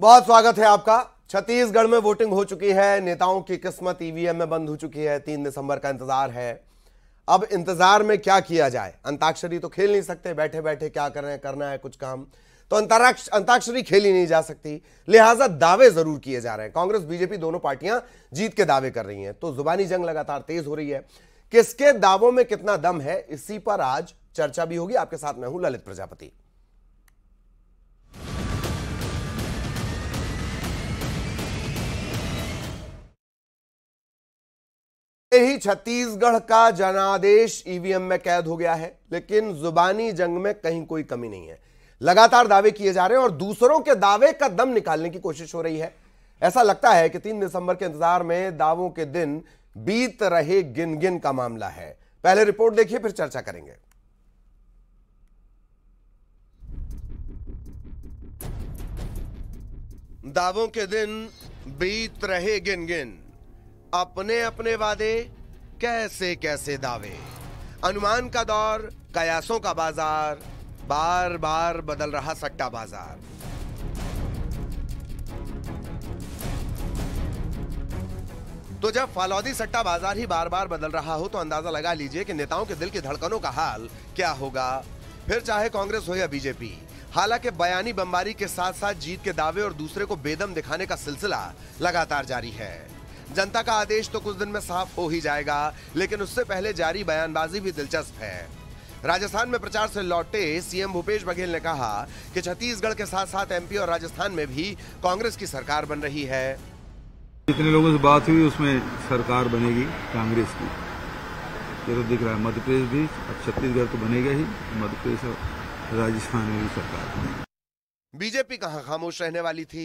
बहुत स्वागत है आपका छत्तीसगढ़ में वोटिंग हो चुकी है नेताओं की किस्मत ईवीएम में बंद हो चुकी है तीन दिसंबर का इंतजार है अब इंतजार में क्या किया जाए अंताक्षरी तो खेल नहीं सकते बैठे बैठे क्या कर रहे हैं करना है कुछ काम तो अंतराक्ष अंताक्षरी खेली नहीं जा सकती लिहाजा दावे जरूर किए जा रहे हैं कांग्रेस बीजेपी दोनों पार्टियां जीत के दावे कर रही हैं तो जुबानी जंग लगातार तेज हो रही है किसके दावों में कितना दम है इसी पर आज चर्चा भी होगी आपके साथ मैं हूं ललित प्रजापति ही छत्तीसगढ़ का जनादेश ईवीएम में कैद हो गया है लेकिन जुबानी जंग में कहीं कोई कमी नहीं है लगातार दावे किए जा रहे हैं और दूसरों के दावे का दम निकालने की कोशिश हो रही है ऐसा लगता है कि तीन दिसंबर के इंतजार में दावों के दिन बीत रहे गिन गिन का मामला है पहले रिपोर्ट देखिए फिर चर्चा करेंगे दावों के दिन बीत रहे गिन गिन अपने अपने वादे कैसे कैसे दावे अनुमान का दौर कयासों का बाजार बार बार बदल रहा सट्टा बाजार तो जब फालौदी सट्टा बाजार ही बार बार बदल रहा हो तो अंदाजा लगा लीजिए कि नेताओं के दिल की धड़कनों का हाल क्या होगा फिर चाहे कांग्रेस हो या बीजेपी हालांकि बयानी बमबारी के साथ साथ जीत के दावे और दूसरे को बेदम दिखाने का सिलसिला लगातार जारी है जनता का आदेश तो कुछ दिन में साफ हो ही जाएगा लेकिन उससे पहले जारी बयानबाजी भी दिलचस्प है राजस्थान में प्रचार से लौटे सीएम भूपेश बघेल ने कहा कि छत्तीसगढ़ के साथ साथ एमपी और राजस्थान में भी कांग्रेस की सरकार बन रही है जितने लोगों से बात हुई उसमें सरकार बनेगी कांग्रेस की ये तो दिख रहा है मध्य प्रदेश भी अब छत्तीसगढ़ तो बनेगा ही मध्य प्रदेश और राजस्थान में भी सरकार बनेगी बीजेपी कहां खामोश रहने वाली थी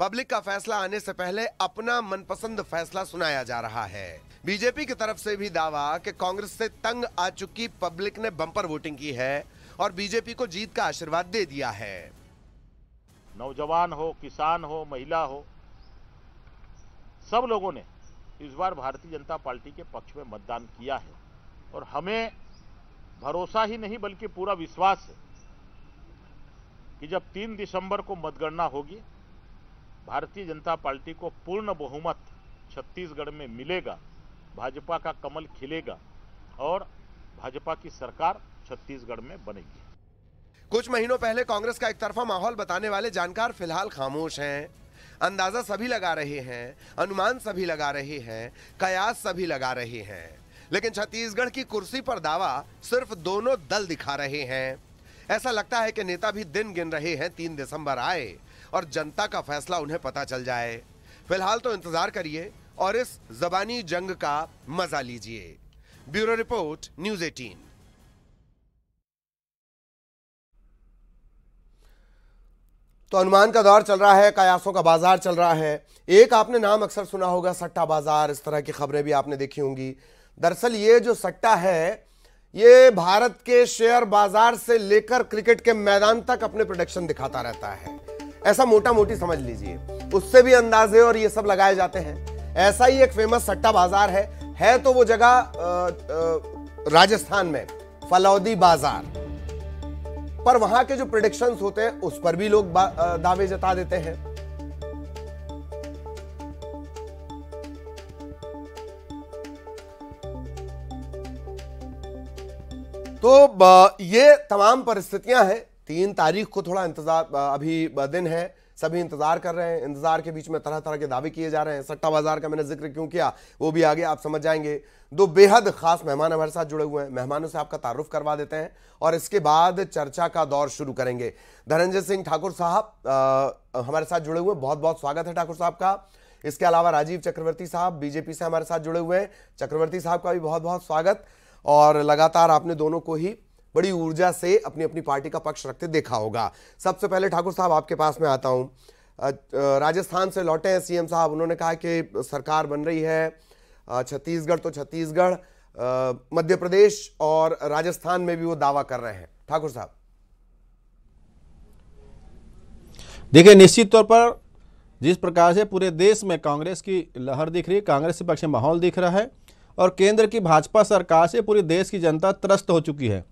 पब्लिक का फैसला आने से पहले अपना मनपसंद फैसला सुनाया जा रहा है बीजेपी की तरफ से भी दावा कि कांग्रेस से तंग आ चुकी पब्लिक ने बम्पर वोटिंग की है और बीजेपी को जीत का आशीर्वाद दे दिया है नौजवान हो किसान हो महिला हो सब लोगों ने इस बार भारतीय जनता पार्टी के पक्ष में मतदान किया है और हमें भरोसा ही नहीं बल्कि पूरा विश्वास है कि जब तीन दिसंबर को मतगणना होगी भारतीय जनता पार्टी को पूर्ण बहुमत छत्तीसगढ़ में मिलेगा भाजपा का कमल खिलेगा और भाजपा की सरकार छत्तीसगढ़ में बनेगी कुछ महीनों पहले कांग्रेस का एक तरफा माहौल बताने वाले जानकार फिलहाल खामोश हैं अंदाजा सभी लगा रहे हैं अनुमान सभी लगा रहे हैं कयास सभी लगा रहे हैं लेकिन छत्तीसगढ़ की कुर्सी पर दावा सिर्फ दोनों दल दिखा रहे हैं ऐसा लगता है कि नेता भी दिन गिन रहे हैं तीन दिसंबर आए और जनता का फैसला उन्हें पता चल जाए फिलहाल तो इंतजार करिए और इस जबानी जंग का मजा लीजिए ब्यूरो रिपोर्ट न्यूज एटीन तो अनुमान का दौर चल रहा है कयासों का बाजार चल रहा है एक आपने नाम अक्सर सुना होगा सट्टा बाजार इस तरह की खबरें भी आपने देखी होंगी दरअसल ये जो सट्टा है ये भारत के शेयर बाजार से लेकर क्रिकेट के मैदान तक अपने प्रोडक्शन दिखाता रहता है ऐसा मोटा मोटी समझ लीजिए उससे भी अंदाजे और ये सब लगाए जाते हैं ऐसा ही एक फेमस सट्टा बाजार है है तो वो जगह राजस्थान में फलौदी बाजार पर वहां के जो प्रोडिक्शन होते हैं उस पर भी लोग दावे जता देते हैं तो ये तमाम परिस्थितियां हैं तीन तारीख को थोड़ा इंतजार अभी दिन है सभी इंतजार कर रहे हैं इंतजार के बीच में तरह तरह के दावे किए जा रहे हैं सट्टा बाजार का मैंने जिक्र क्यों किया वो भी आगे आप समझ जाएंगे दो बेहद खास मेहमान हमारे साथ जुड़े हुए हैं मेहमानों से आपका तारुफ करवा देते हैं और इसके बाद चर्चा का दौर शुरू करेंगे धनंजय सिंह ठाकुर साहब हमारे साथ जुड़े हुए बहुत बहुत स्वागत है ठाकुर साहब का इसके अलावा राजीव चक्रवर्ती साहब बीजेपी से हमारे साथ जुड़े हुए हैं चक्रवर्ती साहब का भी बहुत बहुत स्वागत और लगातार आपने दोनों को ही बड़ी ऊर्जा से अपनी अपनी पार्टी का पक्ष रखते देखा होगा सबसे पहले ठाकुर साहब आपके पास में आता हूँ राजस्थान से लौटे हैं सीएम साहब उन्होंने कहा कि सरकार बन रही है छत्तीसगढ़ तो छत्तीसगढ़ मध्य प्रदेश और राजस्थान में भी वो दावा कर रहे हैं ठाकुर साहब देखिए निश्चित तौर पर जिस प्रकार से पूरे देश में कांग्रेस की लहर दिख रही है कांग्रेस के में माहौल दिख रहा है और केंद्र की भाजपा सरकार से पूरे देश की जनता त्रस्त हो चुकी है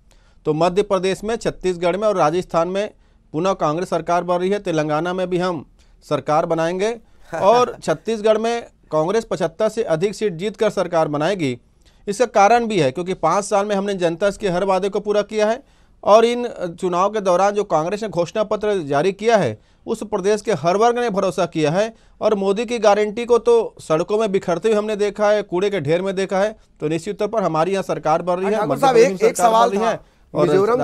तो मध्य प्रदेश में छत्तीसगढ़ में और राजस्थान में पुनः कांग्रेस सरकार बन रही है तेलंगाना में भी हम सरकार बनाएंगे और छत्तीसगढ़ में कांग्रेस पचहत्तर से अधिक सीट जीतकर सरकार बनाएगी इसका कारण भी है क्योंकि पाँच साल में हमने जनता के हर वादे को पूरा किया है और इन चुनाव के दौरान जो कांग्रेस ने घोषणा पत्र जारी किया है उस प्रदेश के हर वर्ग ने भरोसा किया है और मोदी की गारंटी को तो सड़कों में बिखरते हुए हमने देखा है कूड़े के ढेर में देखा है तो निश्चित तौर पर हमारी यहाँ सरकार बन रही है अच्छा, और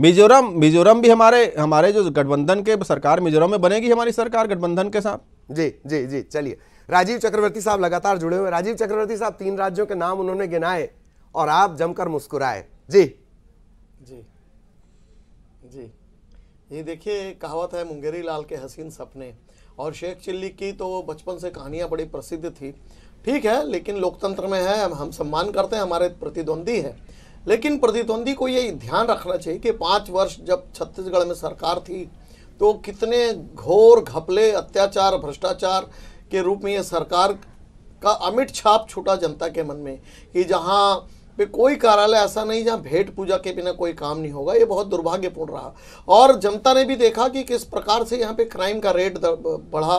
मिजोरम मिजोरम भी हमारे हमारे जो गठबंधन के सरकार मिजोरम में बनेगी हमारी सरकार गठबंधन के साथ जी जी जी चलिए राजीव चक्रवर्ती साहब लगातार जुड़े हुए राजीव चक्रवर्ती साहब तीन राज्यों के नाम उन्होंने गिनाए और आप जमकर मुस्कुराए जी जी जी ये देखिए कहावत है मुंगेरी लाल के हसीन सपने और शेख चिल्ली की तो बचपन से कहानियां बड़ी प्रसिद्ध थी ठीक है लेकिन लोकतंत्र में है हम सम्मान करते हैं हमारे प्रतिद्वंदी है लेकिन प्रतिद्वंदी को ये ध्यान रखना चाहिए कि पाँच वर्ष जब छत्तीसगढ़ में सरकार थी तो कितने घोर घपले अत्याचार भ्रष्टाचार के रूप में ये सरकार का अमिट छाप छूटा जनता के मन में कि जहाँ पे कोई कार्यालय ऐसा नहीं जहाँ भेंट पूजा के बिना कोई काम नहीं होगा ये बहुत दुर्भाग्यपूर्ण रहा और जनता ने भी देखा कि किस प्रकार से यहाँ पे क्राइम का रेट बढ़ा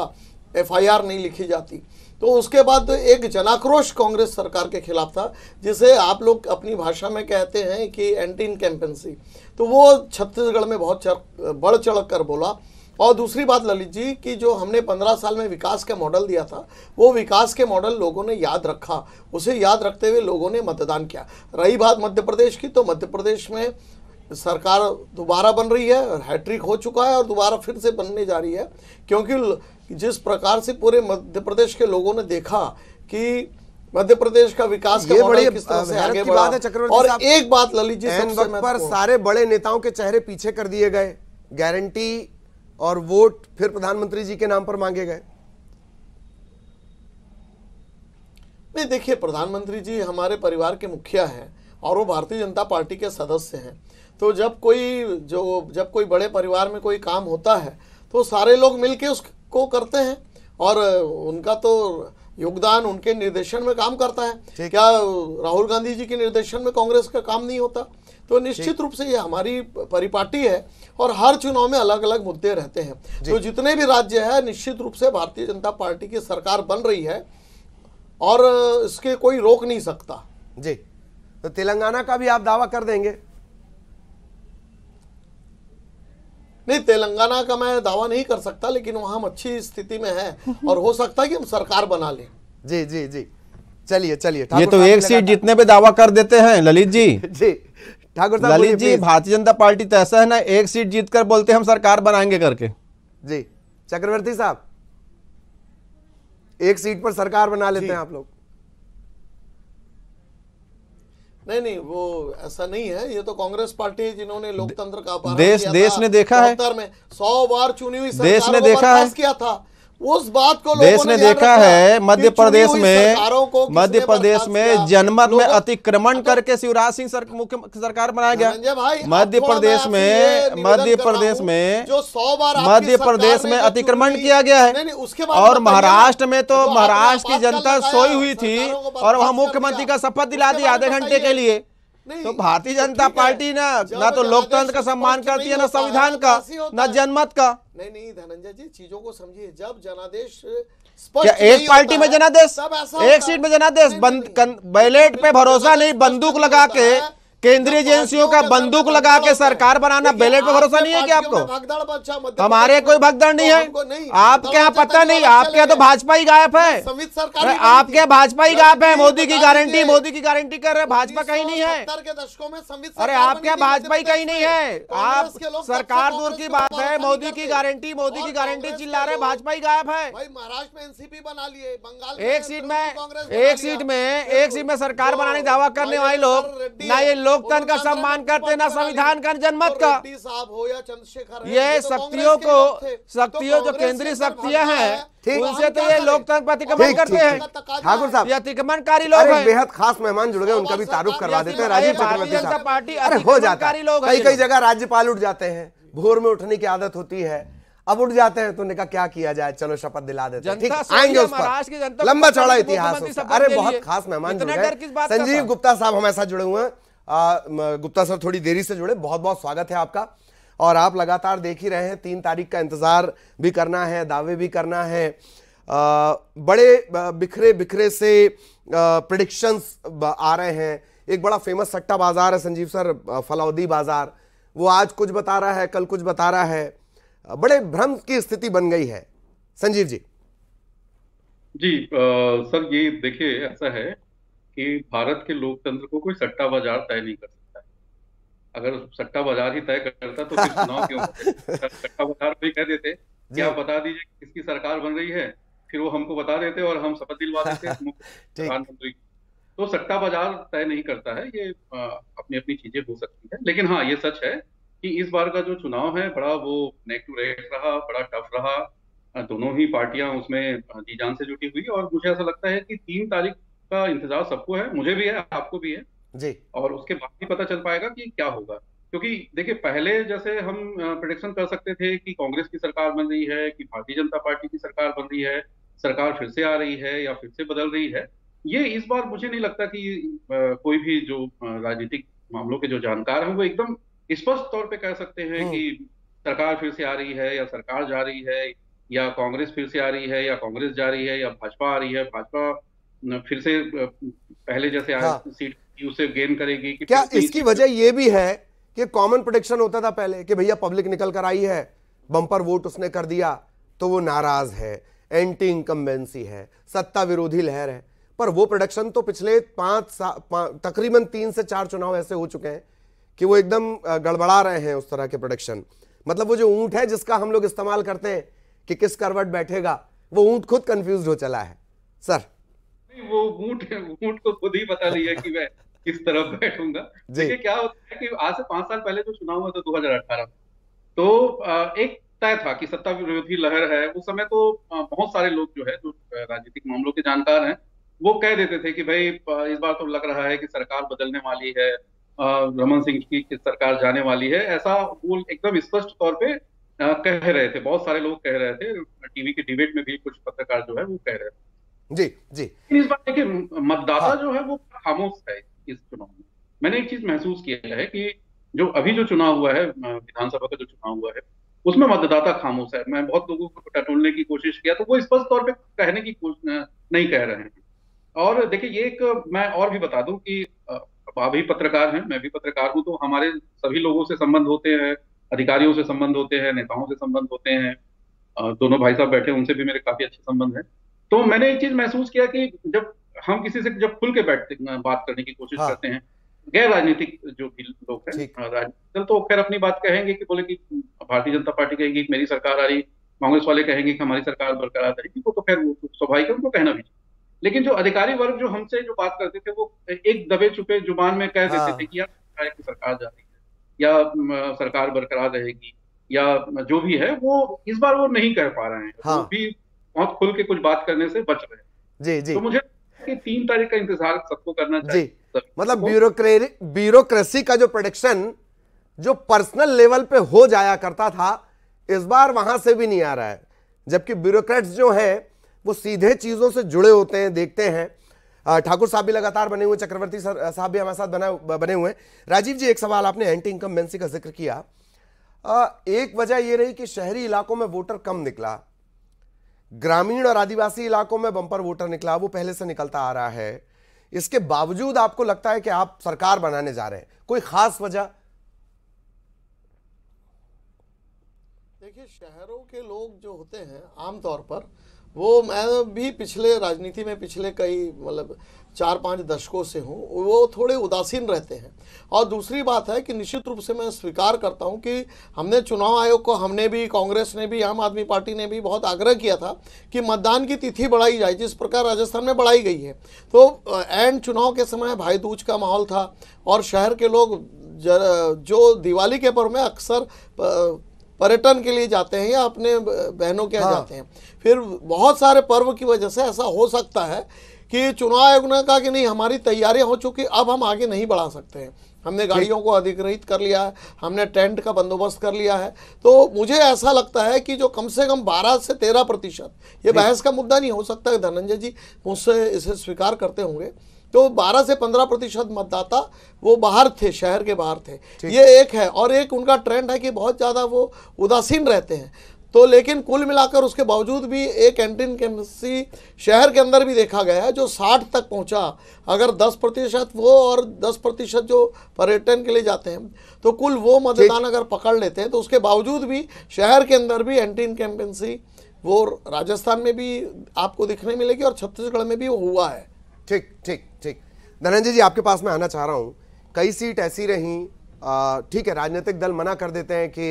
एफआईआर नहीं लिखी जाती तो उसके बाद एक जनाक्रोश कांग्रेस सरकार के खिलाफ था जिसे आप लोग अपनी भाषा में कहते हैं कि एंटी इनकेम्पेंसी तो वो छत्तीसगढ़ में बहुत बढ़ चढ़ कर बोला और दूसरी बात ललित जी कि जो हमने पंद्रह साल में विकास का मॉडल दिया था वो विकास के मॉडल लोगों ने याद रखा उसे याद रखते हुए लोगों ने मतदान किया रही बात मध्य प्रदेश की तो मध्य प्रदेश में सरकार दोबारा बन रही है हैट्रिक हो चुका है और दोबारा फिर से बनने जा रही है क्योंकि जिस प्रकार से पूरे मध्य प्रदेश के लोगों ने देखा कि मध्य प्रदेश का विकास ये बड़ी किस तरह से आगे बढ़ा है चक्रवर्ती और एक बात ललित जी सबसे पर सारे बड़े नेताओं के चेहरे पीछे कर दिए गए गारंटी और वोट फिर प्रधानमंत्री जी के नाम पर मांगे गए नहीं देखिए प्रधानमंत्री जी हमारे परिवार के मुखिया हैं और वो भारतीय जनता पार्टी के सदस्य हैं तो जब कोई जो जब कोई बड़े परिवार में कोई काम होता है तो सारे लोग मिलके उसको करते हैं और उनका तो योगदान उनके निर्देशन में काम करता है क्या राहुल गांधी जी के निर्देशन में कांग्रेस का काम नहीं होता तो निश्चित रूप से ये हमारी परिपाटी है और हर चुनाव में अलग अलग मुद्दे रहते हैं तो जितने भी राज्य है निश्चित रूप से भारतीय जनता पार्टी की सरकार बन रही है और इसके कोई रोक नहीं सकता जी तो तेलंगाना का भी आप दावा कर देंगे नहीं तेलंगाना का मैं दावा नहीं कर सकता लेकिन वहां हम अच्छी स्थिति में है और हो सकता है कि हम सरकार बना लें जी जी जी चलिए चलिए ये तो एक सीट जीतने पे दावा कर देते हैं ललित जी जी ठाकुर साहब ललित जी भारतीय जनता पार्टी तो ऐसा है ना एक सीट जीतकर बोलते हम सरकार बनाएंगे करके जी चक्रवर्ती साहब एक सीट पर सरकार बना लेते हैं आप लोग नहीं नहीं वो ऐसा नहीं है ये तो कांग्रेस पार्टी जिन्होंने लोकतंत्र का देश देश ने देखा है में सौ बार चुनी हुई देश ने देखा है किया था उस बात को देश ने देखा है मध्य प्रदेश में मध्य प्रदेश में जनमत में अतिक्रमण तो- करके शिवराज सिंह सर, मुख्य सरकार बनाया गया मध्य प्रदेश में मध्य प्रदेश में जो सौ बार मध्य प्रदेश में अतिक्रमण किया गया है उसके और महाराष्ट्र में तो, तो महाराष्ट्र की जनता सोई हुई थी और वहाँ मुख्यमंत्री का शपथ दिला दी आधे घंटे के लिए तो भारतीय जनता तो पार्टी ना ना तो, तो लोकतंत्र का सम्मान करती है ना संविधान का ना जनमत का नहीं नहीं धनंजय जी चीजों को समझिए जब जनादेश क्या एक पार्टी में जनादेश एक सीट में जनादेश बैलेट पे भरोसा नहीं बंदूक लगा के केंद्रीय एजेंसियों का बंदूक लगा के सरकार बनाना बैलेट पर भरोसा नहीं है क्या आपको हमारे कोई भगदड़ नहीं तो है तो आपके यहाँ पता नहीं आपके यहाँ तो भाजपा ही गायब है तो आपके यहाँ भाजपा ही गायब है मोदी की गारंटी मोदी की गारंटी कर रहे भाजपा कहीं नहीं है अरे आपके यहाँ भाजपा ही कहीं नहीं है आप सरकार दूर की बात है मोदी की गारंटी मोदी की गारंटी चिल्ला रहे भाजपा ही गायब है महाराष्ट्र में बना लिए एक सीट में एक सीट में एक सीट में सरकार बनाने दावा करने वाले लोग ना ये लोग लोकतंत्र का सम्मान करते ना संविधान का जनमत का ये शक्तियों को शक्तियों जो केंद्रीय शक्तियां हैं उनसे तो ये लोकतंत्र अतिक्रमण करते हैं ठाकुर साहब ये अतिक्रमणकारी लोग हैं बेहद खास मेहमान जुड़ गए तो उनका भी तारुफ करवा देते हैं राजीव चक्रवर्ती जनता पार्टी अरे हो जाता है कई कई जगह राज्यपाल उठ जाते हैं भोर में उठने की आदत होती है अब उठ जाते हैं तो निका क्या किया जाए चलो शपथ दिला देते हैं ठीक आएंगे उस पर लंबा चौड़ा इतिहास अरे बहुत खास मेहमान जुड़े संजीव गुप्ता साहब हमारे साथ जुड़े हुए हैं गुप्ता सर थोड़ी देरी से जुड़े बहुत बहुत स्वागत है आपका और आप लगातार देख ही रहे हैं तीन तारीख का इंतज़ार भी करना है दावे भी करना है आ, बड़े बिखरे बिखरे से प्रडिक्शंस आ रहे हैं एक बड़ा फेमस सट्टा बाज़ार है संजीव सर फलाउदी बाज़ार वो आज कुछ बता रहा है कल कुछ बता रहा है बड़े भ्रम की स्थिति बन गई है संजीव जी जी आ, सर ये देखिए ऐसा है कि भारत के लोकतंत्र को कोई सट्टा बाजार तय नहीं कर सकता अगर सट्टा बाजार ही तय करता तो फिर चुनाव क्यों सट्टा बाजार भी कह देते कि आप बता दीजिए कि किसकी सरकार बन रही है फिर वो हमको बता देते और हम शपथ दिलवा देते प्रधानमंत्री तो सट्टा बाजार तय नहीं करता है ये अपनी अपनी चीजें हो सकती है लेकिन हाँ ये सच है कि इस बार का जो चुनाव है बड़ा वो नेक टू रेट रहा बड़ा टफ रहा दोनों ही पार्टियां उसमें जी जान से जुटी हुई और मुझे ऐसा लगता है कि तीन तारीख उसका इंतजार सबको है मुझे भी है आपको भी है जी और उसके बाद ही पता चल पाएगा कि क्या होगा क्योंकि देखिए पहले जैसे हम प्रोडिक्शन कर सकते थे कि कांग्रेस की सरकार बन रही है कि भारतीय जनता पार्टी की सरकार बन रही है सरकार फिर से आ रही है या फिर से बदल रही है ये इस बार मुझे नहीं लगता कि कोई भी जो राजनीतिक मामलों के जो जानकार हैं वो एकदम स्पष्ट तौर पे कह सकते हैं कि हम्म। सरकार फिर से आ रही है या सरकार जा रही है या कांग्रेस फिर से आ रही है या कांग्रेस जा रही है या भाजपा आ रही है भाजपा फिर से पहले जैसे हाँ। सीट उसे गेन करेगी कि क्या इसकी वजह यह भी है कि कॉमन प्रोडिक्शन होता था पहले कि भैया पब्लिक निकल कर आई है बम्पर वोट उसने कर दिया तो वो नाराज है एंटी इनकम्बेंसी है सत्ता विरोधी लहर है पर वो प्रोडक्शन तो पिछले पांच तकरीबन तीन से चार चुनाव ऐसे हो चुके हैं कि वो एकदम गड़बड़ा रहे हैं उस तरह के प्रोडक्शन मतलब वो जो ऊंट है जिसका हम लोग इस्तेमाल करते हैं कि किस करवट बैठेगा वो ऊंट खुद कंफ्यूज हो चला है सर वो ऊंट ऊंट को खुद ही पता नहीं है कि मैं किस तरफ बैठूंगा देखिए क्या होता है कि आज से पांच साल पहले जो चुनाव हुआ था दो हजार अठारह तो एक तय था कि सत्ता विरोधी लहर है उस समय तो बहुत सारे लोग जो है जो राजनीतिक मामलों के जानकार हैं वो कह देते थे कि भाई इस बार तो लग रहा है कि सरकार बदलने वाली है रमन सिंह की सरकार जाने वाली है ऐसा वो एकदम स्पष्ट तौर पे कह रहे थे बहुत सारे लोग कह रहे थे टीवी के डिबेट में भी कुछ पत्रकार जो है वो कह रहे थे जी जी इस बार देखिए मतदाता हाँ। जो है वो खामोश है इस चुनाव में मैंने एक चीज महसूस किया है कि जो अभी जो चुनाव हुआ है विधानसभा का जो चुनाव हुआ है उसमें मतदाता खामोश है मैं बहुत लोगों को टटोलने की कोशिश किया तो वो स्पष्ट तौर पर कहने की नहीं कह रहे हैं और देखिए ये एक मैं और भी बता दूं कि आप भी पत्रकार हैं मैं भी पत्रकार हूं तो हमारे सभी लोगों से संबंध होते हैं अधिकारियों से संबंध होते हैं नेताओं से संबंध होते हैं दोनों भाई साहब बैठे उनसे भी मेरे काफी अच्छे संबंध हैं तो मैंने एक चीज महसूस किया कि जब हम किसी से जब खुल के बैठते बात करने की कोशिश हाँ। करते हैं गैर राजनीतिक जो भी लोग हैं हाँ, तो खैर अपनी बात कहेंगे कि बोले कि भारतीय जनता पार्टी कहेगी मेरी सरकार आ रही कांग्रेस वाले कहेंगे कि हमारी सरकार बरकरार रहेगी वो तो खैर तो स्वाभाविक है उनको कहना भी लेकिन जो अधिकारी वर्ग जो हमसे जो बात करते थे वो एक दबे छुपे जुबान में कह देते हाँ। थे कि यार सरकार जा रही है या सरकार बरकरार रहेगी या जो भी है वो इस बार वो नहीं कह पा रहे हैं हाँ। भी बहुत खुल के कुछ बात करने से बच रहे जी जी तो मुझे कि तीन तारीख का इंतजार सबको करना चाहिए जी मतलब ब्यूरोक्रेसी का जो प्रोडिक्शन जो पर्सनल लेवल पे हो जाया करता था इस बार वहां से भी नहीं आ रहा है जबकि ब्यूरोक्रेट्स जो है वो सीधे चीज़ों से जुड़े होते हैं देखते हैं ठाकुर साहब भी लगातार बने हुए चक्रवर्ती साहब भी हमारे साथ बना बने हुए राजीव जी एक सवाल आपने एंटी इनकम का जिक्र किया एक वजह ये रही कि शहरी इलाकों में वोटर कम निकला ग्रामीण और आदिवासी इलाकों में बंपर वोटर निकला वो पहले से निकलता आ रहा है इसके बावजूद आपको लगता है कि आप सरकार बनाने जा रहे हैं कोई खास वजह देखिए शहरों के लोग जो होते हैं आमतौर पर वो मैं भी पिछले राजनीति में पिछले कई मतलब चार पाँच दशकों से हूँ वो थोड़े उदासीन रहते हैं और दूसरी बात है कि निश्चित रूप से मैं स्वीकार करता हूँ कि हमने चुनाव आयोग को हमने भी कांग्रेस ने भी आम आदमी पार्टी ने भी बहुत आग्रह किया था कि मतदान की तिथि बढ़ाई जाए जिस प्रकार राजस्थान में बढ़ाई गई है तो एंड चुनाव के समय भाई दूज का माहौल था और शहर के लोग जो दिवाली के पर्व में अक्सर पर्यटन के लिए जाते हैं या अपने बहनों के यहाँ हाँ। जाते हैं फिर बहुत सारे पर्व की वजह से ऐसा हो सकता है कि चुनाव आयोग ने कहा कि नहीं हमारी तैयारियां हो चुकी अब हम आगे नहीं बढ़ा सकते हैं हमने गाड़ियों को अधिग्रहित कर लिया है हमने टेंट का बंदोबस्त कर लिया है तो मुझे ऐसा लगता है कि जो कम से कम 12 से 13 प्रतिशत ये बहस का मुद्दा नहीं हो सकता धनंजय जी मुझसे इसे स्वीकार करते होंगे तो 12 से 15 प्रतिशत मतदाता वो बाहर थे शहर के बाहर थे ये एक है और एक उनका ट्रेंड है कि बहुत ज़्यादा वो उदासीन रहते हैं तो लेकिन कुल मिलाकर उसके बावजूद भी एक एंटीन केमसी शहर के अंदर भी देखा गया है जो 60 तक पहुंचा अगर 10 प्रतिशत वो और 10 प्रतिशत जो पर्यटन के लिए जाते हैं तो कुल वो मतदान अगर पकड़ लेते हैं तो उसके बावजूद भी शहर के अंदर भी एंटीन कैंपेंसी वो राजस्थान में भी आपको दिखने मिलेगी और छत्तीसगढ़ में भी वो हुआ है ठीक ठीक ठीक धनंजय जी आपके पास मैं आना चाह रहा हूँ कई सीट ऐसी रहीं ठीक है राजनीतिक दल मना कर देते हैं कि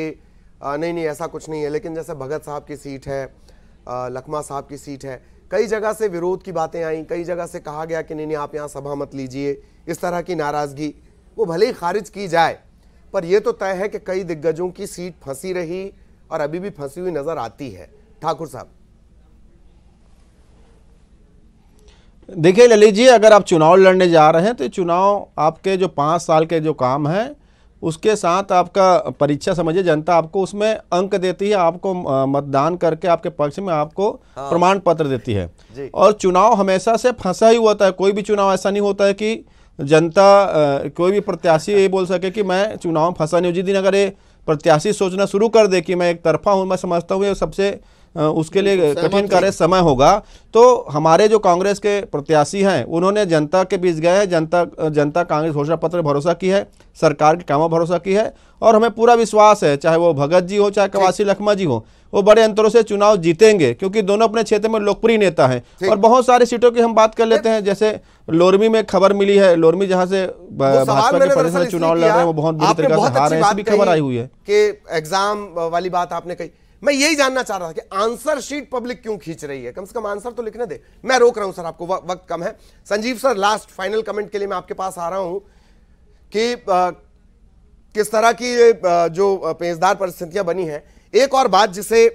आ, नहीं नहीं ऐसा कुछ नहीं है लेकिन जैसे भगत साहब की सीट है लखमा साहब की सीट है कई जगह से विरोध की बातें आई कई जगह से कहा गया कि नहीं नहीं आप यहाँ सभा मत लीजिए इस तरह की नाराज़गी वो भले ही खारिज की जाए पर यह तो तय है कि कई दिग्गजों की सीट फंसी रही और अभी भी फंसी हुई नज़र आती है ठाकुर साहब देखिए ललित जी अगर आप चुनाव लड़ने जा रहे हैं तो चुनाव आपके जो पाँच साल के जो काम हैं उसके साथ आपका परीक्षा समझिए जनता आपको उसमें अंक देती है आपको मतदान करके आपके पक्ष में आपको हाँ। प्रमाण पत्र देती है और चुनाव हमेशा से फंसा ही हुआ है कोई भी चुनाव ऐसा नहीं होता है कि जनता कोई भी प्रत्याशी ये बोल सके कि मैं चुनाव फंसा नहीं हूँ जिस दिन अगर ये प्रत्याशी सोचना शुरू कर दे कि मैं एक तरफा हूँ मैं समझता हूँ ये सबसे उसके लिए कठिन कार्य समय होगा तो हमारे जो कांग्रेस के प्रत्याशी हैं उन्होंने जनता के बीच गए हैं जनता जनता कांग्रेस घोषणा पत्र भरोसा की है सरकार के कामों भरोसा की है और हमें पूरा विश्वास है चाहे वो भगत जी हो चाहे कवासी लखमा जी हो वो बड़े अंतरों से चुनाव जीतेंगे क्योंकि दोनों अपने क्षेत्र में लोकप्रिय नेता हैं और बहुत सारी सीटों की हम बात कर लेते हैं जैसे लोरमी में खबर मिली है लोरमी जहां से भाजपा के प्रदेश में चुनाव लड़ रहे हैं वो बहुत बुरी तरीके से हार रहे हैं खबर आई हुई है कि एग्जाम वाली बात आपने कही मैं यही जानना चाह रहा था कि आंसर शीट पब्लिक क्यों खींच रही है कम से कम आंसर तो लिखने दे मैं रोक रहा हूं सर आपको वक्त कम है Sanjeev sir last final comment के लिए मैं आपके पास आ रहा हूं कि आ, किस तरह की जो पेजदार परिस्थितियां बनी है एक और बात जिसे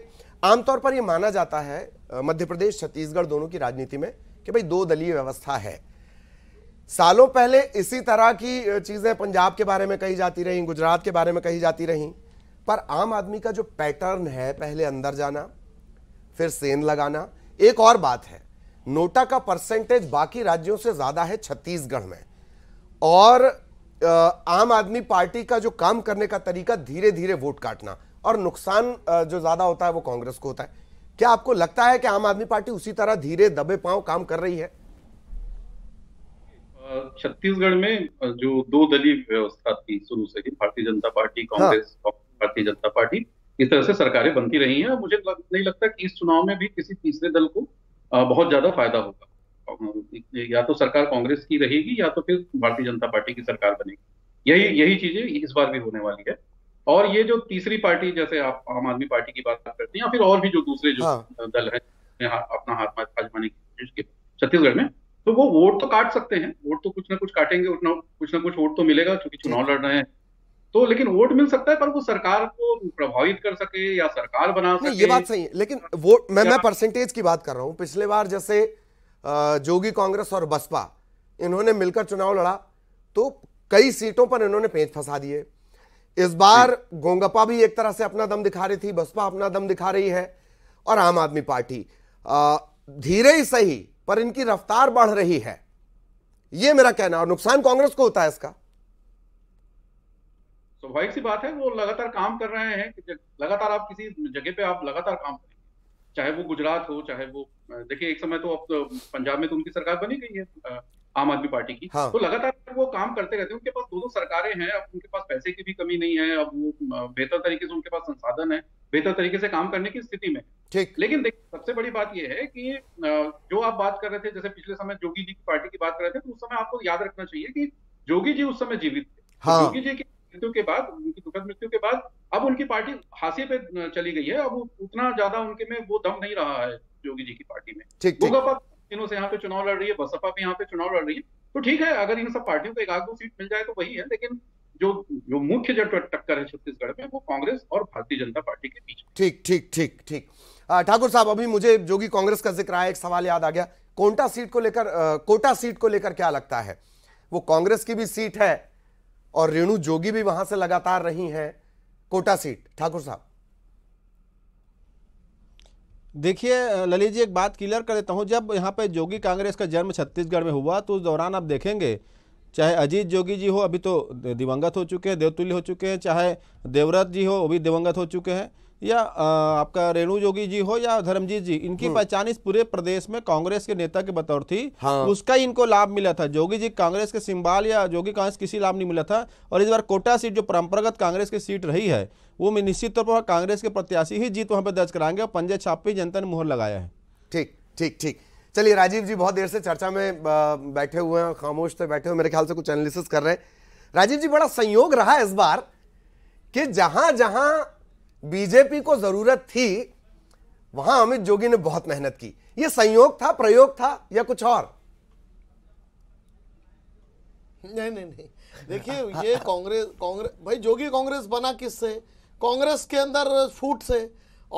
आमतौर पर यह माना जाता है मध्य प्रदेश छत्तीसगढ़ दोनों की राजनीति में कि भाई दो दलीय व्यवस्था है सालों पहले इसी तरह की चीजें पंजाब के बारे में कही जाती रहीं गुजरात के बारे में कही जाती रहीं पर आम आदमी का जो पैटर्न है पहले अंदर जाना फिर सेन लगाना एक और बात है नोटा का परसेंटेज बाकी राज्यों से ज्यादा है छत्तीसगढ़ में और आम आदमी पार्टी का जो काम करने का तरीका धीरे धीरे वोट काटना और नुकसान जो ज्यादा होता है वो कांग्रेस को होता है क्या आपको लगता है कि आम आदमी पार्टी उसी तरह धीरे दबे पांव काम कर रही है छत्तीसगढ़ में जो दो दलीय व्यवस्था थी शुरू से ही भारतीय जनता पार्टी हाँ। कांग्रेस हाँ। भारतीय जनता पार्टी इस तरह से सरकारें बनती रही हैं और मुझे लग, नहीं लगता कि इस चुनाव में भी किसी तीसरे दल को बहुत ज्यादा फायदा होगा या तो सरकार कांग्रेस की रहेगी या तो फिर भारतीय जनता पार्टी की सरकार बनेगी यही यही चीजें इस बार भी होने वाली है और ये जो तीसरी पार्टी जैसे आप आम आदमी पार्टी की बात करते हैं या फिर और भी जो दूसरे जो हाँ। दल है अपना हाथ आजमाने की कोशिश की छत्तीसगढ़ में तो वो वोट तो काट सकते हैं वोट तो कुछ ना कुछ काटेंगे कुछ ना कुछ वोट तो मिलेगा क्योंकि चुनाव लड़ रहे हैं तो लेकिन वोट मिल सकता है पर वो सरकार को प्रभावित कर सके या सरकार बना सके ये बात सही है लेकिन वोट मैं मैं परसेंटेज की बात कर रहा हूँ पिछले बार जैसे जोगी कांग्रेस और बसपा इन्होंने मिलकर चुनाव लड़ा तो कई सीटों पर इन्होंने पेंच फंसा दिए इस बार गोंगपा भी एक तरह से अपना दम दिखा रही थी बसपा अपना दम दिखा रही है और आम आदमी पार्टी धीरे ही सही पर इनकी रफ्तार बढ़ रही है यह मेरा कहना और नुकसान कांग्रेस को होता है इसका स्वाभाविक तो सी बात है वो लगातार काम कर रहे हैं लगातार आप किसी जगह पे आप लगातार काम करेंगे चाहे वो गुजरात हो चाहे वो देखिए एक समय तो अब तो पंजाब में तो उनकी सरकार बनी गई है आम आदमी पार्टी की हाँ। तो लगातार वो काम करते रहते हैं उनके पास दो दो सरकारें हैं अब उनके पास पैसे की भी कमी नहीं है अब वो बेहतर तरीके से उनके पास संसाधन है बेहतर तरीके से काम करने की स्थिति में ठीक लेकिन देखिए सबसे बड़ी बात यह है कि जो आप बात कर रहे थे जैसे पिछले समय जोगी जी की पार्टी की बात कर रहे थे तो उस समय आपको याद रखना चाहिए कि जोगी जी उस समय जीवित थे हाँ। जोगी जी की मृत्यु के बाद उनकी दुखद मृत्यु के बाद अब उनकी पार्टी हाशिए पे चली गई है अब उतना ज्यादा उनके में वो दम नहीं रहा है योगी जी की पार्टी में गोगापा दिनों से यहाँ पे चुनाव लड़ रही है बसपा भी यहाँ पे चुनाव लड़ रही है तो ठीक है अगर इन सब पार्टियों को एक आग दो सीट मिल जाए तो वही है लेकिन जो जो मुख्य जो टक्कर है छत्तीसगढ़ में वो कांग्रेस और भारतीय जनता पार्टी के बीच ठीक ठीक ठीक ठीक ठाकुर साहब अभी मुझे जोगी कांग्रेस का जिक्र आया एक सवाल याद आ गया कोटा सीट को लेकर कोटा सीट को लेकर क्या लगता है वो कांग्रेस की भी सीट है और रेणु जोगी भी वहां से लगातार रही हैं कोटा सीट ठाकुर साहब देखिए ललित जी एक बात क्लियर कर देता हूँ जब यहाँ पे जोगी कांग्रेस का जन्म छत्तीसगढ़ में हुआ तो उस दौरान आप देखेंगे चाहे अजीत जोगी जी हो अभी तो दिवंगत हो चुके हैं देवतुल्य हो चुके हैं चाहे देवव्रत जी हो अभी भी दिवंगत हो चुके हैं या आपका रेणु जोगी जी हो या धर्मजीत जी इनकी हम्म। पहचान इस पूरे प्रदेश में कांग्रेस के नेता के बतौर थी हाँ। उसका इनको लाभ मिला था जोगी जी कांग्रेस के सिंबाल या जोगी कांग्रेस किसी लाभ नहीं मिला था और इस बार कोटा सीट जो परंपरागत कांग्रेस की सीट रही है वो मैं निश्चित तौर पर कांग्रेस के प्रत्याशी ही जीत वहां पर दर्ज कराएंगे और पंजे छापे जनता ने मोहर लगाया है ठीक ठीक ठीक चलिए राजीव जी बहुत देर से चर्चा में बैठे हुए हैं खामोश तो बैठे हुए मेरे ख्याल से कुछ एनालिसिस कर रहे हैं राजीव जी बड़ा संयोग रहा इस बार कि जहां जहां बीजेपी को जरूरत थी वहां अमित जोगी ने बहुत मेहनत की यह संयोग था प्रयोग था या कुछ और नहीं नहीं नहीं देखिए ये कांग्रेस कांग्रेस भाई जोगी कांग्रेस बना किससे कांग्रेस के अंदर फूट से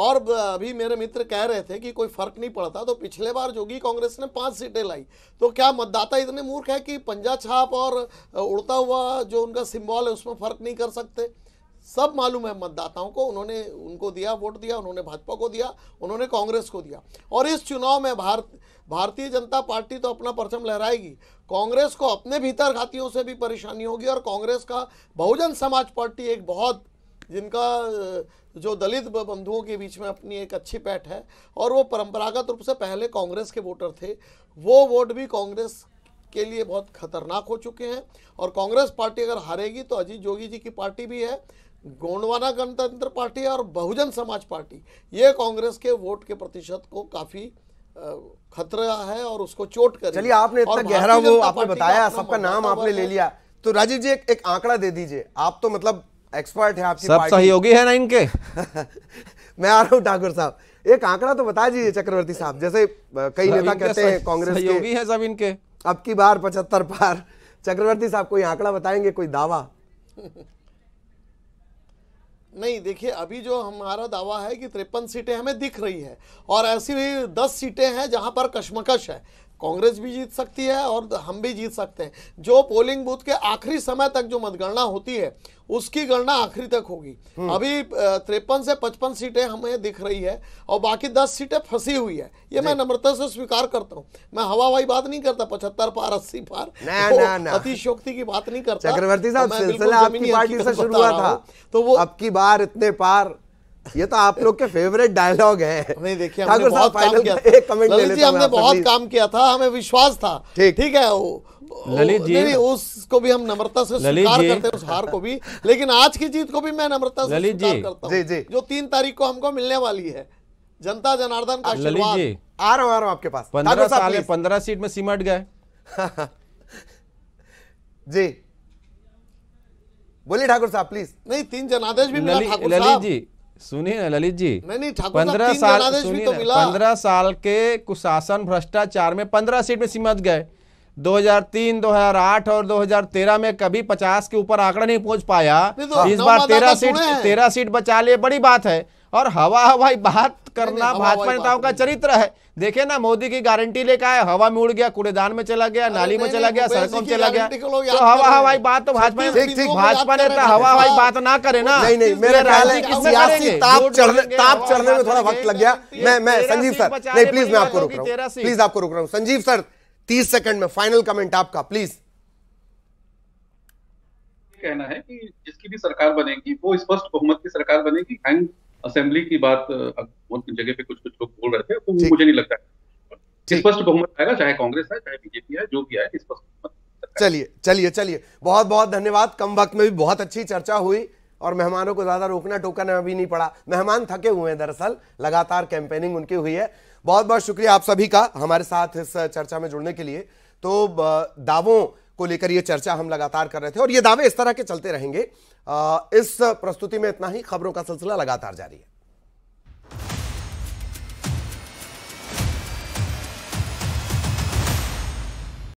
और अभी मेरे मित्र कह रहे थे कि कोई फर्क नहीं पड़ता तो पिछले बार जोगी कांग्रेस ने पांच सीटें लाई तो क्या मतदाता इतने मूर्ख है कि पंजा छाप और उड़ता हुआ जो उनका सिंबल है उसमें फर्क नहीं कर सकते सब मालूम है मतदाताओं को उन्होंने उनको दिया वोट दिया उन्होंने भाजपा को दिया उन्होंने कांग्रेस को दिया और इस चुनाव में भारत भारतीय जनता पार्टी तो अपना परचम लहराएगी कांग्रेस को अपने भीतर घातियों से भी परेशानी होगी और कांग्रेस का बहुजन समाज पार्टी एक बहुत जिनका जो दलित बंधुओं के बीच में अपनी एक अच्छी पैठ है और वो परंपरागत रूप से पहले कांग्रेस के वोटर थे वो वोट भी कांग्रेस के लिए बहुत खतरनाक हो चुके हैं और कांग्रेस पार्टी अगर हारेगी तो अजीत जोगी जी की पार्टी भी है गोंडवाना गणतंत्र पार्टी और बहुजन समाज पार्टी ये कांग्रेस के वोट के प्रतिशत को काफ़ी खतरा है और उसको चोट कर चलिए आपने इतना गहरा वो आपने बताया सबका नाम आपने ले लिया तो राजीव जी एक, एक आंकड़ा दे दीजिए आप तो मतलब एक्सपर्ट है आपकी सब सहयोगी है ना इनके मैं आ रहा हूँ ठाकुर साहब एक आंकड़ा तो बता दीजिए चक्रवर्ती साहब जैसे कई नेता कहते हैं कांग्रेस सहयोगी है सब इनके अब की बार पचहत्तर पार चक्रवर्ती साहब कोई आंकड़ा बताएंगे कोई दावा नहीं देखिए अभी जो हमारा दावा है कि तिरपन सीटें हमें दिख रही है और ऐसी भी दस सीटें हैं जहां पर कश्मकश है कांग्रेस भी जीत सकती है और हम भी जीत सकते हैं जो पोलिंग बूथ के आखिरी समय तक जो मतगणना होती है उसकी गणना आखिरी तक होगी हम्म। अभी त्रेपन से पचपन सीटें हमें दिख रही है और बाकी दस सीटें फंसी हुई है ये मैं नम्रता से स्वीकार करता हूँ मैं हवा हवाई बात नहीं करता पचहत्तर पार अस्सी पार ना, तो ना, ना। अतिशोक्ति की बात नहीं करता चक्रवर्ती साहब आपकी पार्टी से शुरू हुआ था तो वो अब की बार इतने पार ये तो आप लोग के फेवरेट डायलॉग है नहीं देखिए हमने बहुत काम किया एक कमेंट ले लेते हमने बहुत काम किया था हमें विश्वास था ठीक ठीक है वो ललित जी नहीं उसको भी हम नम्रता से स्वीकार करते हैं उस हार को भी लेकिन आज की जीत को भी मैं नम्रता से स्वीकार करता हूँ जी जी जो तीन तारीख को हमको मिलने वाली है जनता जनार्दन का ललित जी आ रहा हूँ आपके पास पंद्रह साल पंद्रह सीट में सिमट गए जी बोलिए ठाकुर साहब प्लीज नहीं तीन जनादेश भी मिला ठाकुर जी सुनिए ना ललित जी नहीं पंद्रह साल तो सुनिए तो पंद्रह साल के कुशासन भ्रष्टाचार में पंद्रह सीट में सिमट गए 2003, 2008 और 2013 में कभी 50 के ऊपर आंकड़ा नहीं पहुंच पाया तो इस बार 13 तो सीट 13 सीट बचा लिए बड़ी बात है और हवा हवाई बात करना भाजपा नेताओं का चरित्र है देखे ना मोदी की गारंटी लेकर आया हवा में उड़ गया कूड़ेदान में चला गया नाली में चला गया सड़कों में चला गया तो हवा हवाई बात तो भाजपा भाजपा नेता हवा हवाई बात ना करे ना नहीं नहीं मेरे ताप चढ़ने में थोड़ा वक्त लग गया मैं मैं संजीव सर नहीं प्लीज मैं आपको रोक रहा हूँ प्लीज आपको रोक रहा हूँ संजीव सर तीस सेकंड में फाइनल कमेंट आपका प्लीज कहना है कि जिसकी भी सरकार बनेगी वो स्पष्ट बहुमत की सरकार बनेगी हैंग असेंबली की बात जगह पे कुछ कुछ लोग बोल रहे थे तो वो मुझे नहीं लगता स्पष्ट बहुमत आएगा चाहे कांग्रेस है चाहे बीजेपी है जो भी आए स्पष्ट बहुमत चलिए चलिए चलिए बहुत बहुत धन्यवाद कम वक्त में भी बहुत अच्छी चर्चा हुई और मेहमानों को ज्यादा रोकना टोकना अभी नहीं पड़ा मेहमान थके हुए हैं दरअसल लगातार कैंपेनिंग उनकी हुई है बहुत बहुत शुक्रिया आप सभी का हमारे साथ इस चर्चा में जुड़ने के लिए तो दावों को लेकर यह चर्चा हम लगातार कर रहे थे और ये दावे इस तरह के चलते रहेंगे इस प्रस्तुति में इतना ही खबरों का सिलसिला लगातार जारी है